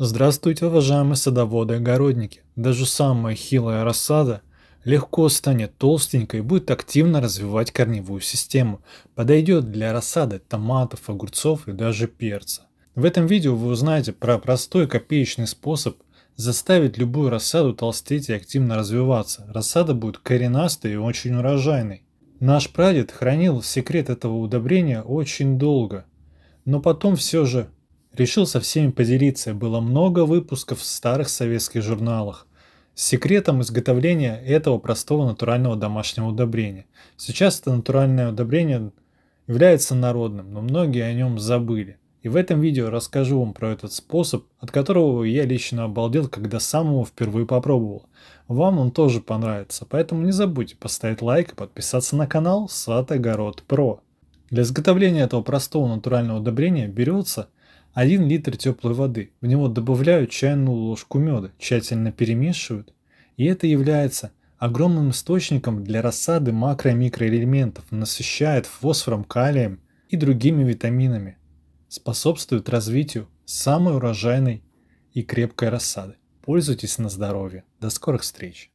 Здравствуйте, уважаемые садоводы и огородники. Даже самая хилая рассада легко станет толстенькой и будет активно развивать корневую систему. Подойдет для рассады томатов, огурцов и даже перца. В этом видео вы узнаете про простой копеечный способ заставить любую рассаду толстеть и активно развиваться. Рассада будет коренастой и очень урожайной. Наш прадед хранил секрет этого удобрения очень долго, но потом все же Решил со всеми поделиться, было много выпусков в старых советских журналах с секретом изготовления этого простого натурального домашнего удобрения. Сейчас это натуральное удобрение является народным, но многие о нем забыли. И в этом видео расскажу вам про этот способ, от которого я лично обалдел, когда сам его впервые попробовал. Вам он тоже понравится, поэтому не забудьте поставить лайк и подписаться на канал Сад Огород Про. Для изготовления этого простого натурального удобрения берется 1 литр теплой воды, в него добавляют чайную ложку меда, тщательно перемешивают, и это является огромным источником для рассады макро- и микроэлементов, насыщает фосфором, калием и другими витаминами, способствует развитию самой урожайной и крепкой рассады. Пользуйтесь на здоровье. До скорых встреч!